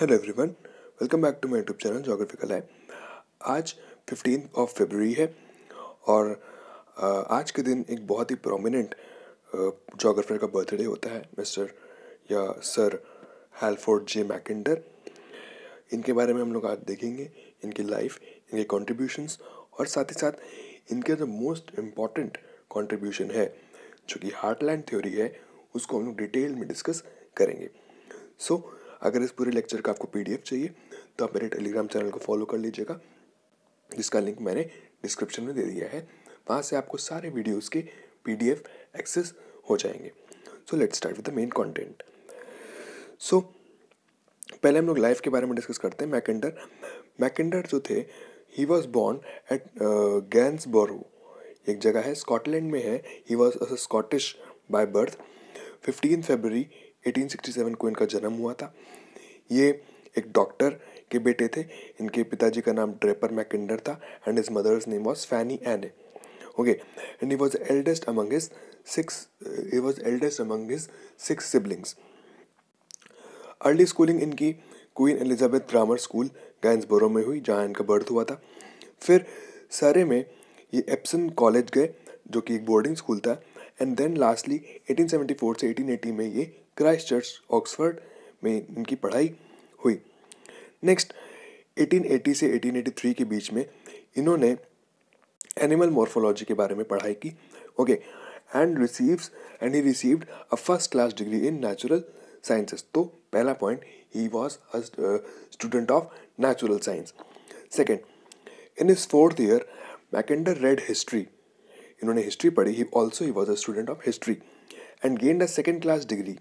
Hello everyone welcome back to my YouTube channel geographical है आज fifteen of February है और आज के दिन एक बहुत ही प्रोमिनेंट जोग्राफर का बर्थडे होता है मिस्टर या सर हेल्फोर्ड जे मैकेंडर इनके बारे में हम लोग आज देखेंगे इनकी लाइफ इनके कॉन्ट्रीब्यूशंस और साथ ही साथ इनके जो मोस्ट इम्पॉर्टेंट कॉन्ट्रीब्यूशन है जो कि हार्टलैंड थ्योरी है उसको हम लोग डिटेल में डिस्कस करेंगे सो so, अगर इस पूरे लेक्चर का आपको पीडीएफ चाहिए तो आप मेरे टेलीग्राम चैनल को फॉलो कर लीजिएगा जिसका लिंक मैंने डिस्क्रिप्शन में दे दिया है वहाँ से आपको सारे वीडियोस के पीडीएफ एक्सेस हो जाएंगे so let's start with the main content so पहले हम लोग लाइफ के बारे में डिस्कस करते हैं मैकेंडर मैकेंडर जो थे he was born at Gainsborough एक जगह है स्कॉटलैंड में है he was a Scottish by birth fifteen February 1867 को इनका जन्म हुआ था ये एक डॉक्टर के बेटे थे इनके पिताजी का नाम ड्रेपर मैकिंडर था and his mother's name was Fanny Ann okay and he was eldest among his six he was eldest among his six siblings early schooling इनकी Queen Elizabeth grammar school Gainsborough में हुई जहाँ इनका birth हुआ था फिर सारे में ये एप्सन कॉलेज गए जो कि एक बोर्डिंग स्कूल था एंड देन लास्टली 1874 से 1880 में ये क्राइस्ट चर्च ऑक्सफर्ड में इनकी पढ़ाई हुई नेक्स्ट 1880 से 1883 के बीच में इन्होंने एनिमल मॉर्फोलॉजी के बारे में पढ़ाई की okay and receives and he received a first class degree in natural sciences तो पहला point he was a student of natural science second in his fourth year Mackinder read history इन्होंने history पढ़ी he also he was a student of history and gained a second class degree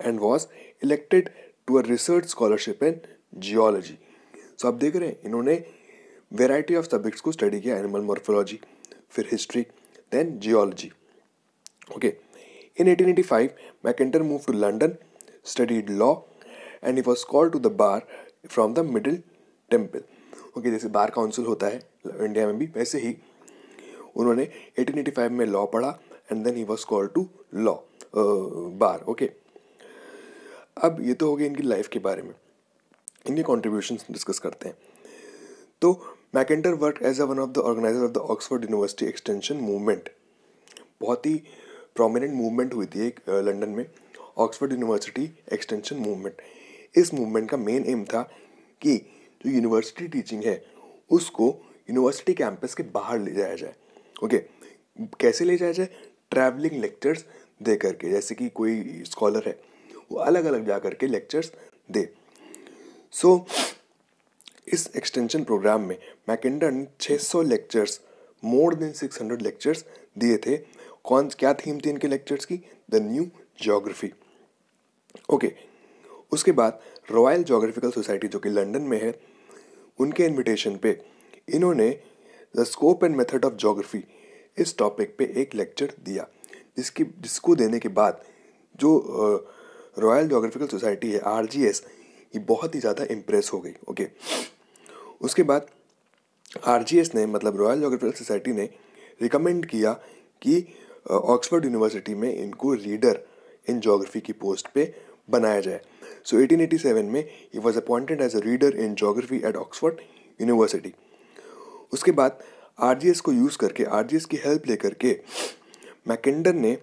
and was elected to a research scholarship in geology so आप देख रहे हैं इन्होंने variety of subjects को study किया animal morphology फिर history then geology okay in eighteen eighty 1885 Mackinder move to London studied law and he was call to the bar from the middle temple okay जैसे bar council होता है India में भी वैसे ही उन्होंने 1885 में लॉ पढ़ा and then he was call to law bar okay अब ये तो हो गया इनकी लाइफ के बारे में इनके कॉन्ट्रीब्यूशन डिस्कस करते हैं तो Mackinder work as a one of the organizer of the Oxford university extension movement बहुत ही प्रोमिनेंट मूवमेंट हुई थी एक लंदन में ऑक्सफोर्ड यूनिवर्सिटी एक्सटेंशन मूवमेंट इस मूवमेंट का मेन एम था कि जो यूनिवर्सिटी टीचिंग है उसको यूनिवर्सिटी कैंपस के बाहर ले जाया जाए ओके कैसे ले जाया जाए ट्रैवलिंग लेक्चर्स दे करके जैसे कि कोई स्कॉलर है वो अलग अलग जा करके लेक्चर्स दे सो so, इस एक्सटेंशन प्रोग्राम में Mackinder 600 lectures more than 600 lectures दिए थे कौन क्या थीम थी इनके लेक्चर्स की द न्यू जोग्राफी ओके उसके बाद रॉयल जोग्राफिकल सोसाइटी जो कि लंदन में है उनके इनविटेशन पे इन्होंने the scope and method of geography इस टॉपिक पे एक लेक्चर दिया जिसकी जिसको देने के बाद जो रॉयल जोग्राफिकल सोसाइटी है आर जी एस ये बहुत ही ज़्यादा इम्प्रेस हो गई ओके उसके बाद आर जी एस ने मतलब रॉयल जोग्राफिकल सोसाइटी ने रिकमेंड किया कि ऑक्सफोर्ड यूनिवर्सिटी में इनको रीडर इन जोग्राफी की पोस्ट पे बनाया जाए सो so, 1887 में he was appointed as a reader in geography at Oxford university उसके बाद आर को यूज़ करके आर की हेल्प ले करके मैकेंडर ने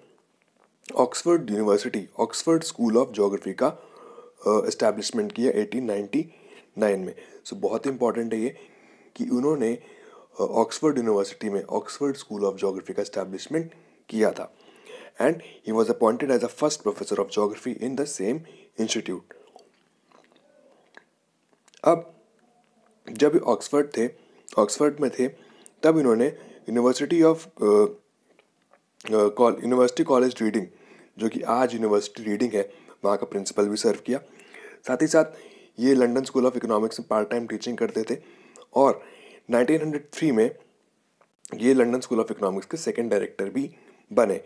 Oxford university Oxford school of geography का इस्टेब्लिशमेंट uh, किया 1899 में सो so, बहुत इंपॉर्टेंट है ये कि उन्होंने ऑक्सफर्ड uh, यूनिवर्सिटी में ऑक्सफर्ड स्कूल ऑफ जोग्राफी का इस्टेब्लिशमेंट किया था and he was appointed as a first professor of geography in the same institute अब जब ऑक्सफर्ड थे ऑक्सफर्ड में थे तब इन्होंने university of university college reading जो कि आज यूनिवर्सिटी रीडिंग है वहाँ का प्रिंसिपल भी सर्व किया साथ ही साथ ये लंदन स्कूल ऑफ इकोनॉमिक्स में पार्ट टाइम टीचिंग करते थे और 1903 में ये लंदन स्कूल ऑफ इकोनॉमिक्स के सेकेंड डायरेक्टर भी बने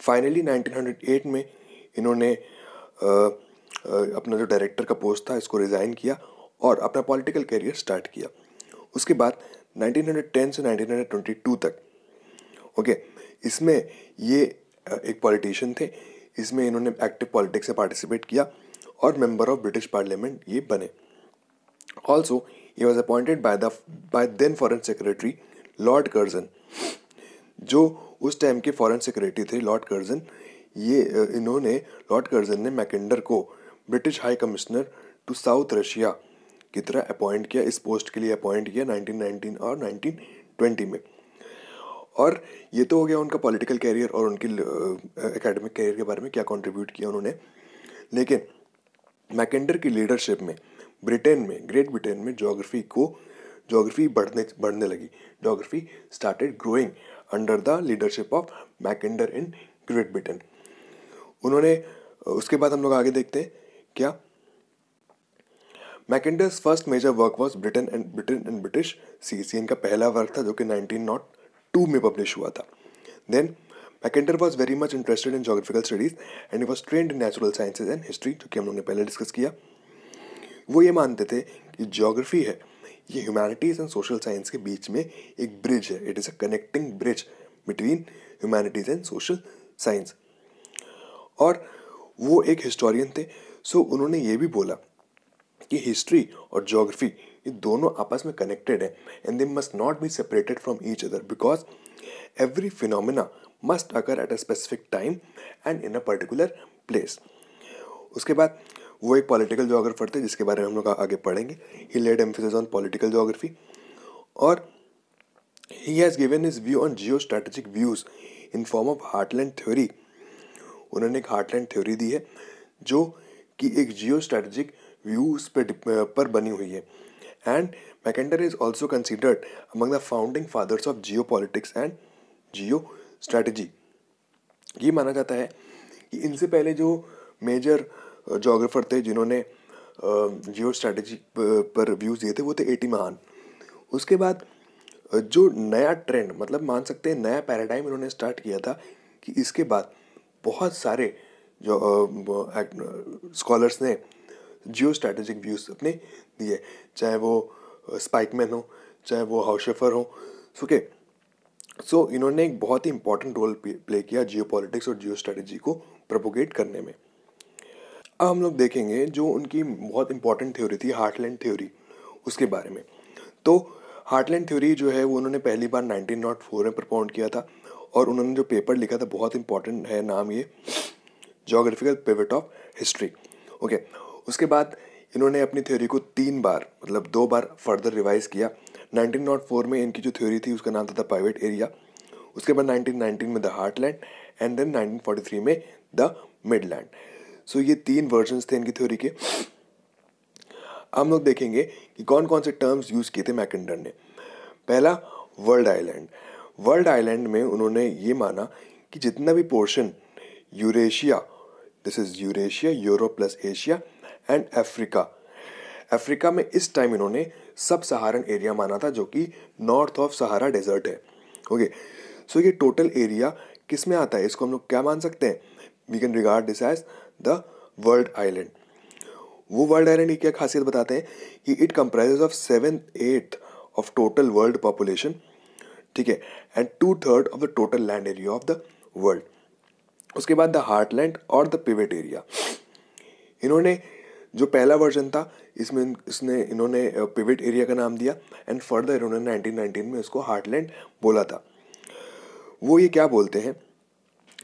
फाइनली 1908 में इन्होंने uh, uh, अपना जो डायरेक्टर का पोस्ट था इसको रिज़ाइन किया और अपना पॉलिटिकल करियर स्टार्ट किया उसके बाद 1910 से 1922 तक ओके इसमें ये एक पॉलिटिशियन थे इसमें इन्होंने एक्टिव पॉलिटिक्स से पार्टिसिपेट किया और मेंबर ऑफ ब्रिटिश पार्लियामेंट ये बने also he was appointed by the by then foreign secretary lord Curzon जो उस टाइम के फॉरेन सेक्रेटरी थे लॉर्ड कर्जन ये इन्होंने लॉर्ड कर्जन ने मैकेंडर को British high commissioner to south Russia की तरह अपॉइंट किया इस पोस्ट के लिए अपॉइंट किया 1919 और 1920 में और ये तो हो गया उनका पॉलिटिकल कैरियर और उनकी एकेडमिक कैरियर के बारे में क्या कंट्रीब्यूट किया उन्होंने लेकिन मैकेंडर की लीडरशिप में ब्रिटेन में ग्रेट ब्रिटेन में जोग्राफी को जोग्राफी बढ़ने बढ़ने लगी geography started growing under the leadership of Mackinder in great Britain उन्होंने उसके बाद हम लोग आगे देखते हैं क्या Mackinder's first major work was Britain and Britain and British sea का पहला वर्क था जो कि नाइनटीन नॉट टू में पब्लिश हुआ था then Mackinder was very much interested in geographical studies and was trained in natural sciences and history जो कि हम लोगों ने पहले डिस्कस किया वो ये मानते थे कि जोग्राफी है ये ह्यूमैनिटीज़ एंड सोशल साइंस के बीच में एक ब्रिज है it is a connecting bridge between humanities and social science और वो एक हिस्टोरियन थे सो so उन्होंने ये भी बोला कि हिस्ट्री और जोग्राफी ये दोनों आपस में कनेक्टेड है and they must not be separated from each other because every phenomena must occur at a specific time and in a particular place उसके बाद वो एक पॉलिटिकल जोग्राफर थे जिसके बारे में हम लोग आगे पढ़ेंगे he laid emphasis on political geography और he has given his view on geo strategic views in form of heartland theory उन्होंने एक हार्टलैंड थ्योरी दी है जो कि एक जियो स्ट्रेटेजिक व्यूज पर पर बनी हुई है and is also considered among the founding fathers of geo politics and geo geostrategy. ये माना जाता है कि इनसे पहले जो मेजर जोग्राफर थे जिन्होंने जियो स्ट्रैटेजी पर व्यूज़ दिए थे वो थे एटी महान उसके बाद जो नया ट्रेंड मतलब मान सकते हैं नया पैराडाइम इन्होंने स्टार्ट किया था कि इसके बाद बहुत सारे जो स्कॉलर्स ने जियो स्ट्रैटेजिक व्यूज़ अपने दिए चाहे वो स्पाइकमैन हो चाहे वो हाउशेफर हो ओके सो इन्होंने एक बहुत ही इंपॉर्टेंट रोल प्ले किया जियो पॉलिटिक्स और जियो स्ट्रैटेजी को प्रपोगेट करने में अब हम लोग देखेंगे जो उनकी बहुत इंपॉर्टेंट थ्योरी थी हार्टलैंड थ्योरी उसके बारे में तो हार्टलैंड थ्योरी जो है वो उन्होंने पहली बार 1904 में प्रपोन्ड किया था और उन्होंने जो पेपर लिखा था बहुत इंपॉर्टेंट है नाम ये geographical pivot of history okay उसके बाद इन्होंने अपनी थ्योरी को तीन बार मतलब दो बार फर्दर रिवाइज किया 1904 में इनकी जो थ्योरी थी उसका नाम था द प्राइवेट एरिया उसके बाद 1919 में द हार्टलैंड एंड देन 1943 में द मिडलैंड सो ये तीन वर्जन्स थे इनकी थ्योरी के हम लोग देखेंगे कि कौन कौन से टर्म्स यूज़ किए थे मैकेंडर ने पहला वर्ल्ड आइलैंड वर्ल्ड आइलैंड में उन्होंने ये माना कि जितना भी portion Eurasia this is Eurasia Europe plus Asia and Africa Africa में इस टाइम इन्होंने सब सहारन एरिया माना था जो कि नॉर्थ ऑफ सहारा डेजर्ट है ओके सो ये टोटल एरिया किस में आता है इसको हम लोग क्या मान सकते हैं we can regard this as the world island वो वर्ल्ड आइलैंड की क्या खासियत बताते हैं कि it comprises of seven eight of total world population ठीक है and two third of the total land area of the world उसके बाद द हार्टलैंड और द पिवेट एरिया इन्होंने जो पहला वर्जन था इसमें इसने इन्होंने पिविट एरिया का नाम दिया एंड फर्दर इन्होंने 1919 में इसको हार्टलैंड बोला था वो ये क्या बोलते हैं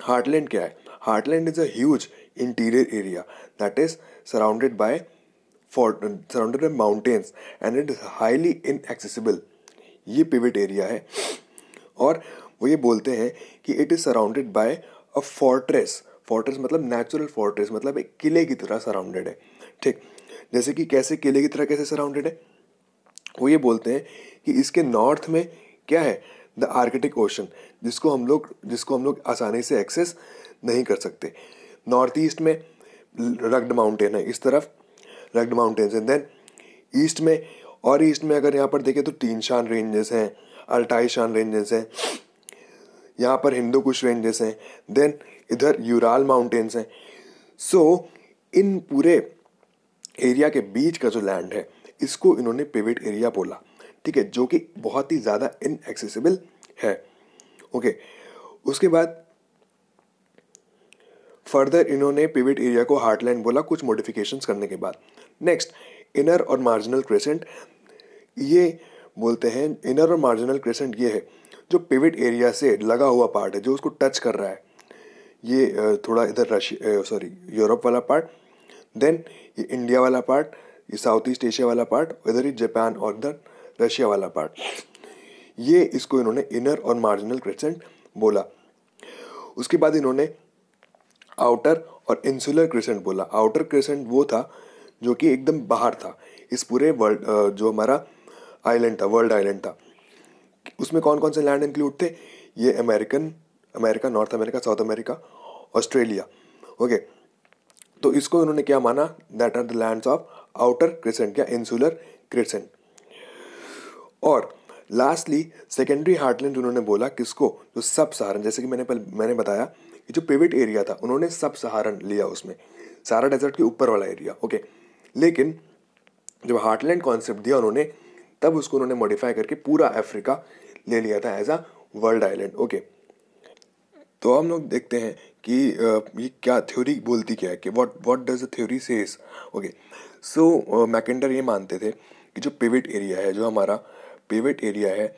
हार्टलैंड क्या है heartland is a huge interior area that is surrounded by surrounded by mountains and it is highly inaccessible ये पिविट एरिया है और वो ये बोलते हैं कि it is surrounded by a fortress fortress मतलब नेचुरल फोर्ट्रेस मतलब एक किले की तरह सराउंडेड है ठीक जैसे कि कैसे केले की तरह कैसे सराउंडेड है वो ये बोलते हैं कि इसके नॉर्थ में क्या है द आर्कटिक ओशन जिसको हम लोग जिसको हम लोग आसानी से एक्सेस नहीं कर सकते नॉर्थ ईस्ट में रग्ड माउंटेन है इस तरफ rugged mountains and then east में और ईस्ट में अगर यहाँ पर देखें तो तीन शान रेंजेस हैं अल्टाई शान रेंजेस हैं यहाँ पर हिंदू कुश रेंजेस हैं देन इधर यूराल माउंटेन्स हैं सो so, इन पूरे एरिया के बीच का जो लैंड है इसको इन्होंने पेवेट एरिया बोला ठीक है जो कि बहुत ही ज़्यादा इनएक्सेसिबल है ओके उसके बाद फर्दर इन्होंने पेवेट एरिया को हार्टलैंड बोला कुछ मॉडिफिकेशंस करने के बाद नेक्स्ट इनर और मार्जिनल क्रेसेंट ये बोलते हैं इनर और मार्जिनल क्रेसेंट ये है जो पेवेट एरिया से लगा हुआ पार्ट है जो उसको टच कर रहा है ये थोड़ा इधर रश सॉरी यूरोप वाला पार्ट देन ये इंडिया वाला पार्ट ये साउथ ईस्ट एशिया वाला पार्ट वेदर इज जापान और इधर रशिया वाला पार्ट ये इसको इन्होंने इनर और मार्जिनल क्रिसेंट बोला उसके बाद इन्होंने आउटर और इंसुलर क्रिसेंट बोला आउटर क्रिसेंट वो था जो कि एकदम बाहर था इस पूरे वर्ल्ड जो हमारा आइलैंड था वर्ल्ड आइलैंड था उसमें कौन कौन से लैंड इंक्लूड थे ये American America north America south America Australia okay okay. तो इसको इन्होंने क्या माना that are the lands of outer crescent या इंसुलर क्रिसेंट और लास्टली सेकेंडरी हार्टलैंड उन्होंने बोला किसको जो सब सहारन जैसे कि मैंने पहले मैंने बताया कि जो पेविट एरिया था उन्होंने सब सहारन लिया उसमें सारा डेजर्ट के ऊपर वाला एरिया ओके लेकिन जब हार्टलैंड कॉन्सेप्ट दिया उन्होंने तब उसको उन्होंने मॉडिफाई करके पूरा अफ्रीका ले लिया था as a world island okay तो हम लोग देखते हैं कि ये क्या थ्योरी बोलती क्या है कि what what does the theory says okay so Mackinder ये मानते थे कि जो पेवेट एरिया है जो हमारा पेवेट एरिया है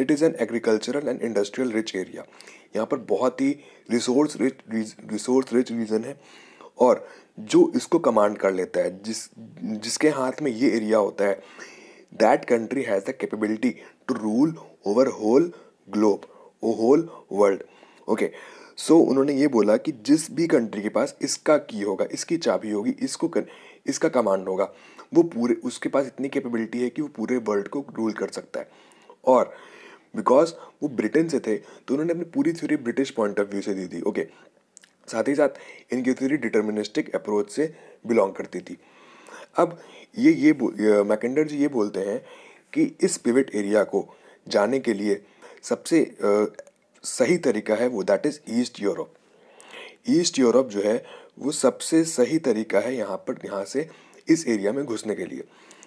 it is an agricultural and industrial rich area यहाँ पर बहुत ही resource rich resource rich region है और जो इसको कमांड कर लेता है जिस जिसके हाथ में ये एरिया होता है that country has the capability to rule over whole globe or whole world okay so उन्होंने ये बोला कि जिस भी कंट्री के पास इसका की होगा इसकी चाबी होगी इसको कर, इसका कमांड होगा वो पूरे उसके पास इतनी कैपेबिलिटी है कि वो पूरे वर्ल्ड को रूल कर सकता है और बिकॉज वो ब्रिटेन से थे तो उन्होंने अपनी पूरी theory British point of view से दी थी ओके साथ ही साथ इनकी थ्योरी डिटर्मिनिस्टिक अप्रोच से बिलोंग करती थी अब ये ये मैकेंडर जी ये बोलते हैं कि इस पिवट एरिया को जाने के लिए सबसे सही तरीका है वो that is east Europe east Europe जो है वो सबसे सही तरीका है यहाँ पर यहाँ से इस एरिया में घुसने के लिए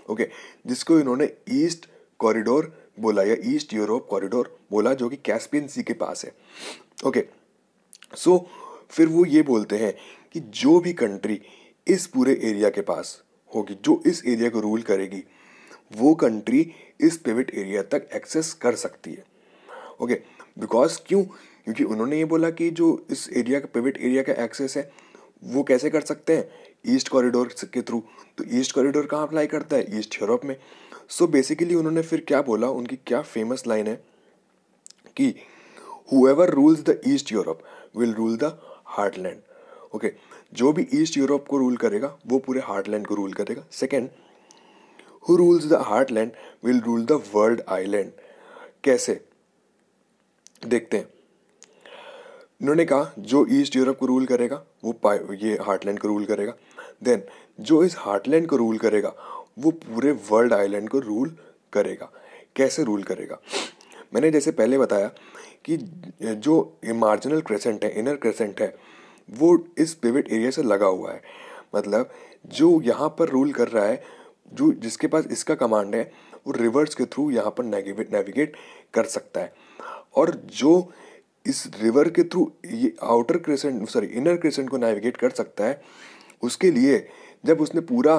ओके okay, जिसको इन्होंने ईस्ट कॉरिडोर बोला या ईस्ट यूरोप कॉरिडोर बोला जो कि कैस्पियन सी के पास है ओके okay, सो so, फिर वो ये बोलते हैं कि जो भी कंट्री इस पूरे एरिया के पास होगी जो इस एरिया को रूल करेगी वो कंट्री इस पेविट एरिया तक एक्सेस कर सकती है ओके okay, बिकॉज क्यों क्योंकि उन्होंने ये बोला कि जो इस एरिया का प्राइवेट एरिया का एक्सेस है वो कैसे कर सकते हैं ईस्ट कॉरिडोर के थ्रू तो ईस्ट कॉरिडोर कहाँ अप्लाई करता है ईस्ट यूरोप में सो so बेसिकली उन्होंने फिर क्या बोला उनकी क्या फेमस लाइन है कि whoever rules the east Europe will rule the heartland okay जो भी ईस्ट यूरोप को रूल करेगा वो पूरे हार्टलैंड को रूल करेगा second who rules the heartland will rule the world island कैसे देखते हैं उन्होंने कहा जो ईस्ट यूरोप को रूल करेगा वो ये हार्टलैंड को रूल करेगा देन जो इस हार्टलैंड को रूल करेगा वो पूरे वर्ल्ड आइलैंड को रूल करेगा कैसे रूल करेगा मैंने जैसे पहले बताया कि जो मार्जिनल क्रेसेंट है इनर क्रेसेंट है वो इस पिविट एरिया से लगा हुआ है मतलब जो यहाँ पर रूल कर रहा है जो जिसके पास इसका कमांड है वो रिवर्स के थ्रू यहाँ पर नेविगेट कर सकता है और जो इस रिवर के थ्रू ये outer crescent sorry inner crescent को नेविगेट कर सकता है उसके लिए जब उसने पूरा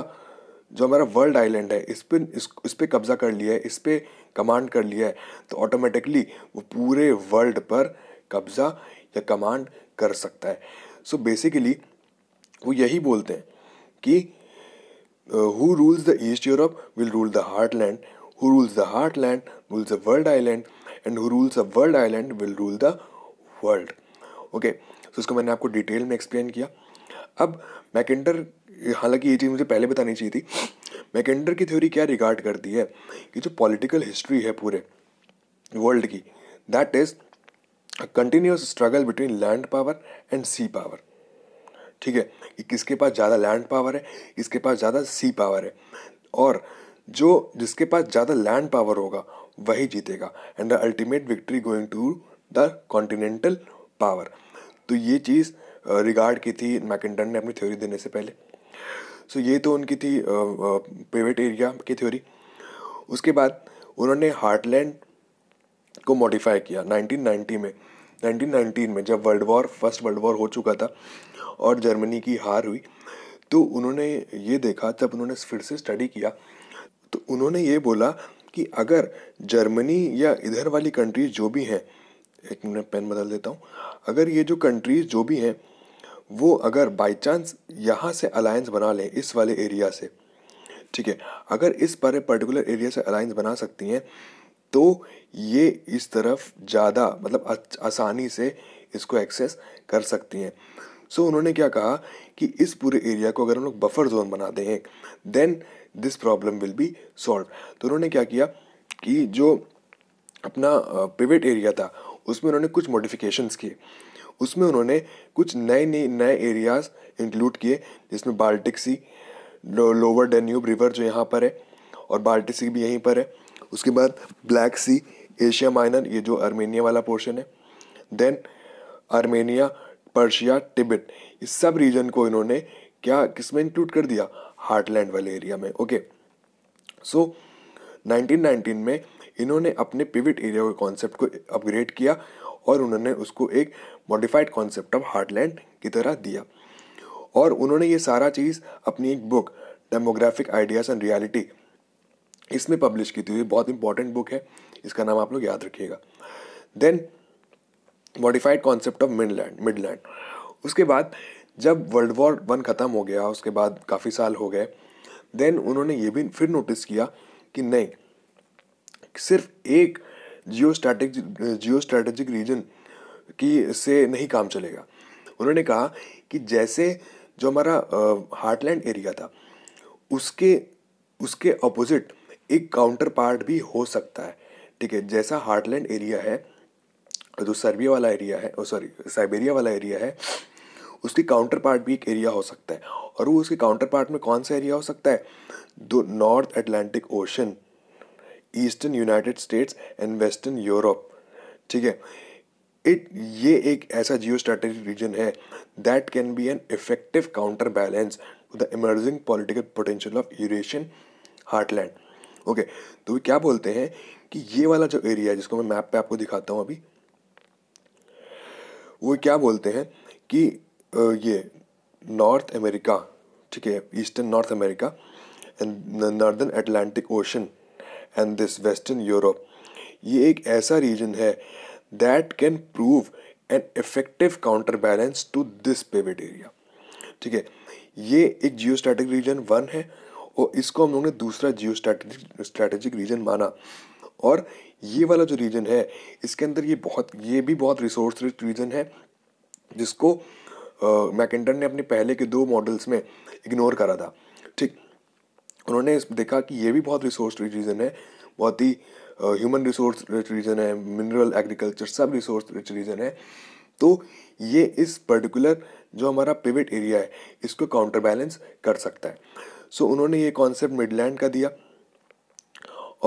जो हमारा वर्ल्ड आइलैंड है इस पर इस, इस पर कब्जा कर लिया है इस पर कमांड कर लिया है तो ऑटोमेटिकली वो पूरे वर्ल्ड पर कब्जा या कमांड कर सकता है सो so बेसिकली वो यही बोलते हैं कि who rules the east Europe will rule the heartland who rules the heartland rules the world island and who rules a world island will rule the world okay तो इसको मैंने आपको detail में explain किया अब मैकेंडर हालांकि ये चीज़ मुझे पहले बतानी चाहिए थी मैकेंडर की थ्योरी क्या रिगार्ड करती है कि जो पॉलिटिकल हिस्ट्री है पूरे वर्ल्ड की that is continuous struggle between land power and sea power ठीक है कि किसके पास ज़्यादा लैंड पावर है किसके पास ज़्यादा सी पावर है और जो जिसके पास ज़्यादा लैंड पावर होगा वही जीतेगा and the ultimate victory going to the continental power तो ये चीज़ रिगार्ड की थी मैकेंडन ने अपनी थ्योरी देने से पहले सो so, ये तो उनकी थी पेवेट एरिया की थ्योरी उसके बाद उन्होंने हार्टलैंड को मॉडिफाई किया 1990 में 1919 में जब world war first world war हो चुका था और जर्मनी की हार हुई तो उन्होंने ये देखा जब उन्होंने फिर से स्टडी किया तो उन्होंने ये बोला कि अगर जर्मनी या इधर वाली कंट्रीज जो भी हैं एक मिनट पेन बदल देता हूँ अगर ये जो कंट्रीज जो भी हैं वो अगर बाई चांस यहाँ से अलायंस बना लें इस वाले एरिया से ठीक है अगर इस पर पर्टिकुलर एरिया से अलायंस बना सकती हैं तो ये इस तरफ ज़्यादा मतलब आसानी से इसको एक्सेस कर सकती हैं सो so, उन्होंने क्या कहा कि इस पूरे एरिया को अगर हम लोग बफर जोन बना दें then this problem will be solve तो उन्होंने क्या किया कि जो अपना प्रिवेट एरिया था उसमें उन्होंने कुछ मॉडिफिकेशंस किए उसमें उन्होंने कुछ नए नए नए एरियाज इंक्लूड किए जिसमें Baltic sea lower Danube river जो यहाँ पर है और बाल्टिक सी भी यहीं पर है उसके बाद ब्लैक सी एशिया माइनर ये जो आर्मेनिया वाला पोर्शन है देन आर्मेनिया पर्शिया टिबिट इस सब रीजन को इन्होंने क्या किसमें इंक्लूड कर दिया हार्टलैंड वाले एरिया में ओके सो so, 1919 में इन्होंने अपने पिविट एरिया के कॉन्सेप्ट को अपग्रेड किया और उन्होंने उसको एक मॉडिफाइड कॉन्सेप्ट ऑफ हार्टलैंड की तरह दिया और उन्होंने ये सारा चीज़ अपनी एक book demographic ideas and reality इसमें पब्लिश की थी बहुत इंपॉर्टेंट बुक है इसका नाम आप लोग याद रखिएगा then modified concept of midland midland उसके बाद जब वर्ल्ड वॉर वन ख़त्म हो गया उसके बाद काफ़ी साल हो गए देन उन्होंने ये भी फिर नोटिस किया कि नहीं सिर्फ एक जियो स्ट्रैटिक जियो स्ट्रैटेजिक रीजन की से नहीं काम चलेगा उन्होंने कहा कि जैसे जो हमारा हार्टलैंड एरिया था उसके उसके अपोजिट एक काउंटर पार्ट भी हो सकता है ठीक है जैसा हार्टलैंड एरिया है तो जो सर्बिया वाला एरिया है सॉरी साइबेरिया वाला एरिया है उसकी काउंटर पार्ट भी एक एरिया हो सकता है और वो उसके काउंटर पार्ट में कौन सा एरिया हो सकता है दो north Atlantic ocean eastern United States and western Europe ठीक है इट ये एक ऐसा जियो स्ट्रेटेजिक रीजन है that can be an effective counter balance the emerging political potential of Eurasian heartland okay तो क्या बोलते हैं कि ये वाला जो एरिया है जिसको मैं मैप पे आपको दिखाता हूँ अभी वो क्या बोलते हैं कि ये नॉर्थ अमेरिका ठीक है eastern north America and northern Atlantic ocean and this western Europe ये एक ऐसा रीजन है that can prove an effective counter balance to this pivot area ठीक है ये एक जियो स्ट्रेटिक रीजन वन है और इसको हम लोग ने दूसरा जियो स्ट्रैटेजिक स्ट्रैटेजिक रीजन माना और ये वाला जो रीजन है इसके अंदर ये बहुत ये भी बहुत रिसोर्स रिच रीजन है जिसको मैकेंटन ने अपने पहले के दो मॉडल्स में इग्नोर करा था ठीक उन्होंने देखा कि ये भी बहुत रिसोर्स रीजन है बहुत ही ह्यूमन रिसोर्स रिच रीजन है मिनरल एग्रीकल्चर सब रिसोर्स रिच रीजन है तो ये इस पर्टिकुलर जो हमारा पिविट एरिया है इसको काउंटर बैलेंस कर सकता है सो so, उन्होंने ये कॉन्सेप्ट मिडलैंड का दिया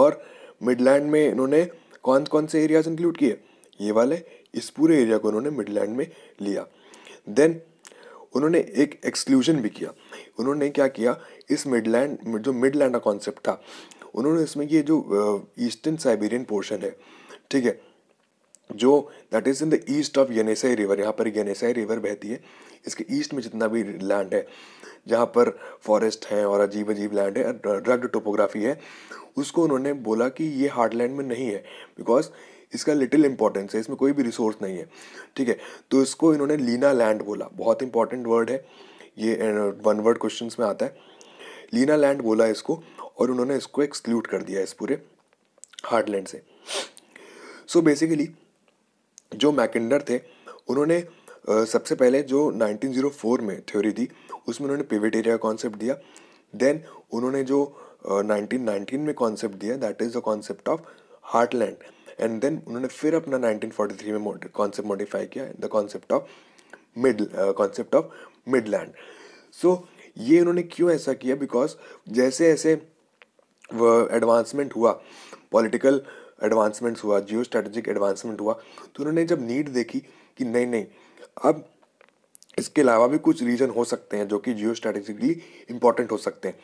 और मिडलैंड में इन्होंने कौन कौन से एरियाज इंक्लूड किए ये वाले इस पूरे एरिया को उन्होंने मिडलैंड में लिया देन उन्होंने एक एक्सक्लूजन भी किया उन्होंने क्या किया इस मिडलैंड जो मिडलैंड का कॉन्सेप्ट था उन्होंने इसमें ये जो ईस्टर्न साइबेरियन पोर्शन है ठीक है जो that is in the east of Yenisei river यहाँ पर येनेसाई रिवर बहती है इसके ईस्ट में जितना भी लैंड है जहाँ पर फॉरेस्ट है और अजीब अजीब लैंड है ड्रग्ड टोपोग्राफी है उसको उन्होंने बोला कि ये हार्ड लैंड में नहीं है बिकॉज इसका लिटिल इंपॉर्टेंस है इसमें कोई भी रिसोर्स नहीं है ठीक है तो इसको इन्होंने लीना लैंड बोला बहुत इंपॉर्टेंट वर्ड है ये वन वर्ड क्वेश्चन में आता है लीना लैंड बोला इसको और उन्होंने इसको एक्सक्लूड कर दिया इस पूरे हार्डलैंड से सो so बेसिकली जो मैकेंडर थे उन्होंने सबसे पहले जो 1904 में थ्योरी दी उसमें उन्होंने पिवट एरिया कॉन्सेप्ट दिया देन उन्होंने जो 1919 में कॉन्सेप्ट दिया that is the concept of heartland and then उन्होंने फिर अपना 1943 में कॉन्सेप्ट मॉडिफाई किया the concept of mid concept of midland so ये उन्होंने क्यों ऐसा किया बिकॉज जैसे ऐसे एडवांसमेंट हुआ पॉलिटिकल एडवांसमेंट्स हुआ जियो स्ट्रेटेजिक एडवांसमेंट हुआ तो उन्होंने जब नीड देखी कि नहीं नहीं अब इसके अलावा भी कुछ रीजन हो सकते हैं जो कि जियो स्ट्रेटेजिकली इंपॉर्टेंट हो सकते हैं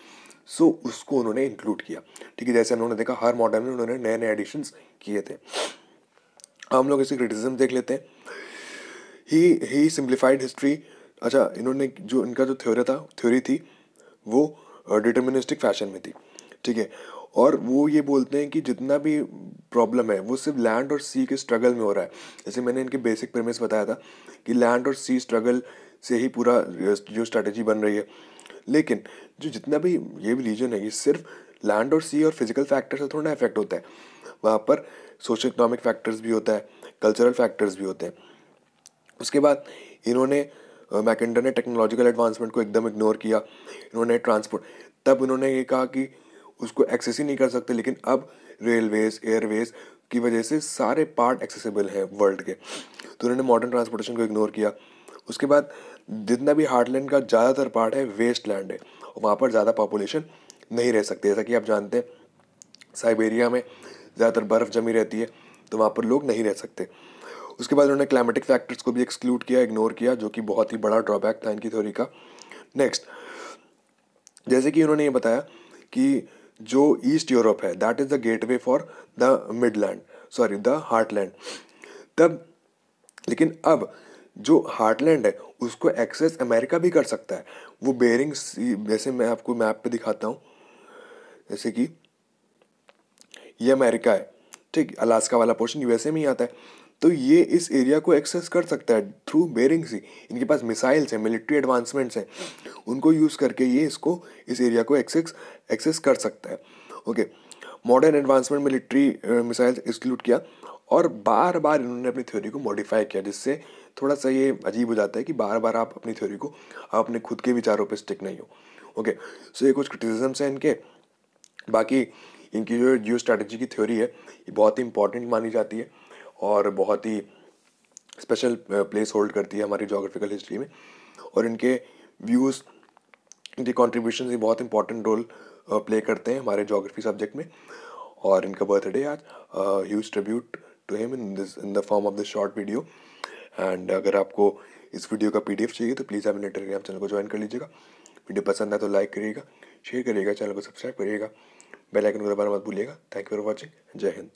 सो so, उसको उन्होंने इंक्लूड किया ठीक है जैसे उन्होंने देखा हर मॉडल में उन्होंने नए नए एडिशन किए थे हम लोग इसे क्रिटिसिज्म देख लेते हैं ही ही सिंप्लीफाइड हिस्ट्री अच्छा इन्होंने जो इनका जो थ्योरी था थ्योरी थी वो डिटर्मिनिस्टिक फैशन में थी ठीक है और वो ये बोलते हैं कि जितना भी प्रॉब्लम है वो सिर्फ लैंड और सी के स्ट्रगल में हो रहा है जैसे मैंने इनके बेसिक प्रेमिस बताया था कि लैंड और सी स्ट्रगल से ही पूरा जो स्ट्रैटेजी बन रही है लेकिन जो जितना भी ये भी रीजन है ये सिर्फ लैंड और सी और फिजिकल फैक्टर से थोड़ा ना इफेक्ट होता है वहाँ पर सोशो इकोनॉमिक फैक्टर्स भी होता है कल्चरल फैक्टर्स भी होते हैं उसके बाद इन्होंने मैकेंडर ने टेक्नोलॉजिकल एडवांसमेंट को एकदम इग्नोर किया इन्होंने ट्रांसपोर्ट तब इन्होंने ये कहा कि उसको एक्सेस ही नहीं कर सकते लेकिन अब रेलवेज एयरवेज की वजह से सारे पार्ट एक्सेसिबल हैं वर्ल्ड के तो उन्होंने मॉडर्न ट्रांसपोर्टेशन को इग्नोर किया उसके बाद जितना भी हार्डलैंड का ज़्यादातर पार्ट है वेस्ट लैंड है और वहाँ पर ज़्यादा पॉपुलेशन नहीं रह सकती जैसा कि आप जानते हैं साइबेरिया में ज़्यादातर बर्फ़ जमी रहती है तो वहाँ पर लोग नहीं रह सकते उसके बाद उन्होंने क्लाइमेटिक फैक्टर्स को भी एक्सक्लूड किया इग्नोर किया जो कि बहुत ही बड़ा ड्रॉबैक था इनकी थ्योरी का नेक्स्ट जैसे कि उन्होंने ये बताया कि जो ईस्ट यूरोप है that is the gateway for the midland sorry the heartland तब लेकिन अब जो हार्टलैंड है उसको एक्सेस अमेरिका भी कर सकता है वो बेरिंग सी जैसे मैं आपको मैप पे दिखाता हूँ जैसे कि ये अमेरिका है ठीक अलास्का वाला पोर्शन यूएसए में ही आता है तो ये इस एरिया को एक्सेस कर सकता है थ्रू बेरिंग सी इनके पास मिसाइल्स हैं मिलिट्री एडवांसमेंट्स हैं उनको यूज़ करके ये इसको इस एरिया को एक्सेस एक्सेस कर सकता है okay modern advancement military missiles exclude किया और बार बार इन्होंने अपनी थ्योरी को मॉडिफाई किया जिससे थोड़ा सा ये अजीब हो जाता है कि बार बार आप अपनी थ्योरी को आप अपने खुद के विचारों पर स्टिक नहीं हो ओके सो ये कुछ क्रिटिसिजम्स हैं इनके बाकी इनकी जो जियो स्ट्रैटेजी की थ्योरी है ये बहुत ही इंपॉर्टेंट मानी जाती है और बहुत ही स्पेशल प्लेस होल्ड करती है हमारी जोग्राफिकल हिस्ट्री में और इनके व्यूज़ इनके कॉन्ट्रीब्यूशन ये बहुत इंपॉर्टेंट रोल प्ले करते हैं हमारे जोग्राफी सब्जेक्ट में और इनका बर्थडे आज huge tribute to him in this in the form of this short video and अगर आपको इस वीडियो का पीडीएफ चाहिए तो प्लीज़ आप मेरे टेलीग्राम चैनल को ज्वाइन कर लीजिएगा वीडियो पसंद है तो लाइक करिएगा शेयर करिएगा चैनल को सब्सक्राइब करिएगा बेल आइकन को दबाना मत भूलिएगा थैंक यू फॉर वॉचिंग जय हिंद